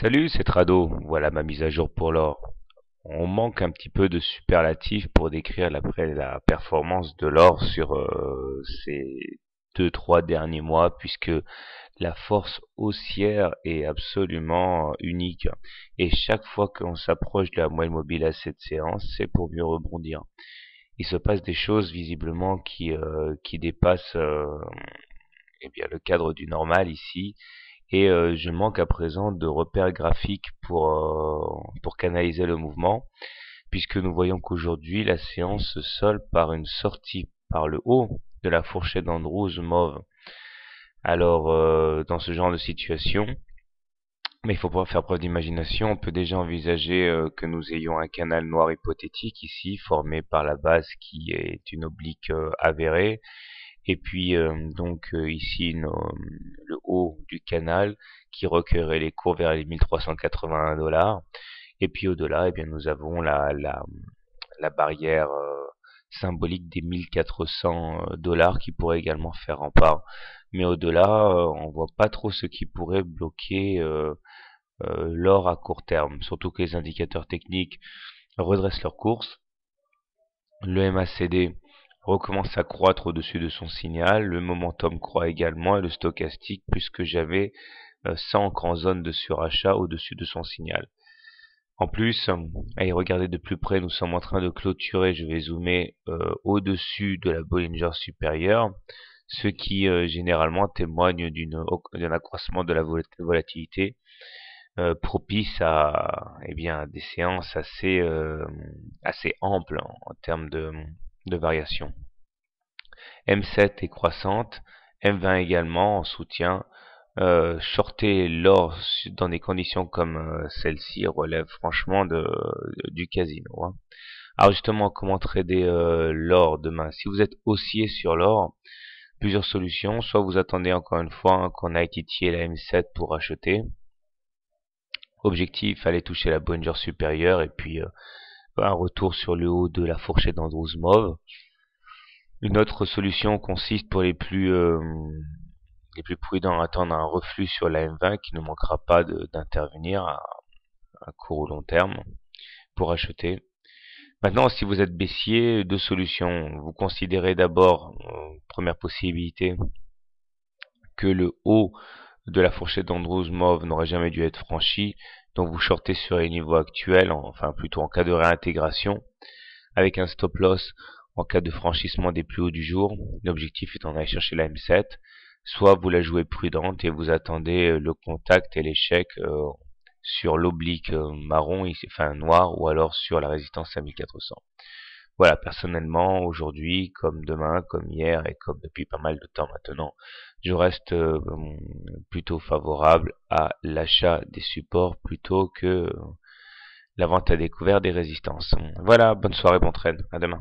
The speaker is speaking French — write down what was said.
Salut, c'est Trado. Voilà ma mise à jour pour l'or. On manque un petit peu de superlatif pour décrire la, performance de l'or sur euh, ces deux trois derniers mois puisque la force haussière est absolument unique et chaque fois qu'on s'approche de la moyenne mobile à cette séance, c'est pour mieux rebondir. Il se passe des choses visiblement qui euh, qui dépassent euh, eh bien le cadre du normal ici et euh, je manque à présent de repères graphiques euh, pour, canaliser le mouvement, puisque nous voyons qu'aujourd'hui la séance se solde par une sortie par le haut de la fourchette d'Andrews mauve. Alors, euh, dans ce genre de situation, mais il faut pas faire preuve d'imagination, on peut déjà envisager que nous ayons un canal noir hypothétique ici, formé par la base qui est une oblique avérée, et puis euh, donc euh, ici le haut du canal qui recueillerait les cours vers les 1381 dollars. Et puis au-delà, et eh bien nous avons la, la, la barrière euh, symbolique des 1400 dollars qui pourrait également faire rempart. Mais au-delà, on voit pas trop ce qui pourrait bloquer l'or à court terme, surtout que les indicateurs techniques redressent leur course. Le MACD recommence à croître au-dessus de son signal, le momentum croît également et le stochastique puisque j'avais 100 euh, grandes zones zone de surachat au-dessus de son signal. En plus, euh, allez regarder de plus près, nous sommes en train de clôturer, je vais zoomer euh, au-dessus de la Bollinger supérieure, ce qui généralement témoigne d'un accroissement de la volatilité propice à eh bien, des séances assez, assez amples en termes de, de variation. M7 est croissante, M20 également en soutien. Euh, sortez l'or dans des conditions comme euh, celle-ci relève franchement de, du casino. Hein. Alors ah, justement, comment trader euh, l'or demain Si vous êtes haussier sur l'or, plusieurs solutions. Soit vous attendez encore une fois hein, qu'on ait titillé la M7 pour acheter. Objectif, aller toucher la Bollinger supérieure et puis un retour sur le haut de la fourchette d'Andrews Mauve. Une autre solution consiste pour les plus, euh, les plus prudents à attendre un reflux sur la M20 qui ne manquera pas d'intervenir à, court ou long terme pour acheter. Maintenant, si vous êtes baissier, deux solutions. Vous considérez d'abord, euh, première possibilité, que le haut de la fourchette d'Andrews Mauve n'aurait jamais dû être franchi donc vous shortez sur les niveaux actuels, enfin plutôt en cas de réintégration, avec un stop loss en cas de franchissement des plus hauts du jour, l'objectif étant d'aller chercher la M7, soit vous la jouez prudente et vous attendez euh, le contact et l'échec euh, sur l'oblique euh, marron, enfin noir, ou alors sur la résistance à 1400. Voilà, personnellement, aujourd'hui, comme demain, comme hier et comme depuis pas mal de temps maintenant, je reste euh, plutôt favorable à l'achat des supports plutôt que euh, la vente à découvert des résistances. Voilà, bonne soirée, bon train, à demain.